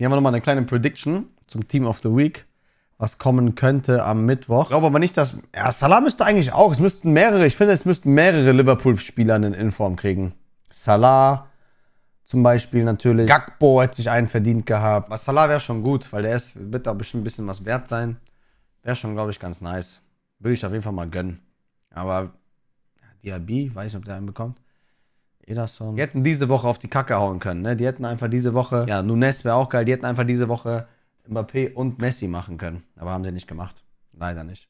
Hier haben wir nochmal eine kleine Prediction zum Team of the Week, was kommen könnte am Mittwoch. Ich glaube aber nicht, dass... Ja, Salah müsste eigentlich auch. Es müssten mehrere, ich finde, es müssten mehrere Liverpool-Spieler einen Inform kriegen. Salah zum Beispiel natürlich. Gakbo hätte sich einen verdient gehabt. Aber Salah wäre schon gut, weil der ist, wird da bestimmt ein bisschen was wert sein. Wäre schon, glaube ich, ganz nice. Würde ich auf jeden Fall mal gönnen. Aber ja, Diaby, weiß nicht, ob der einen bekommt. Ederson. Die hätten diese Woche auf die Kacke hauen können, ne? Die hätten einfach diese Woche, ja, Nunes wäre auch geil, die hätten einfach diese Woche Mbappé und Messi machen können. Aber haben sie nicht gemacht. Leider nicht.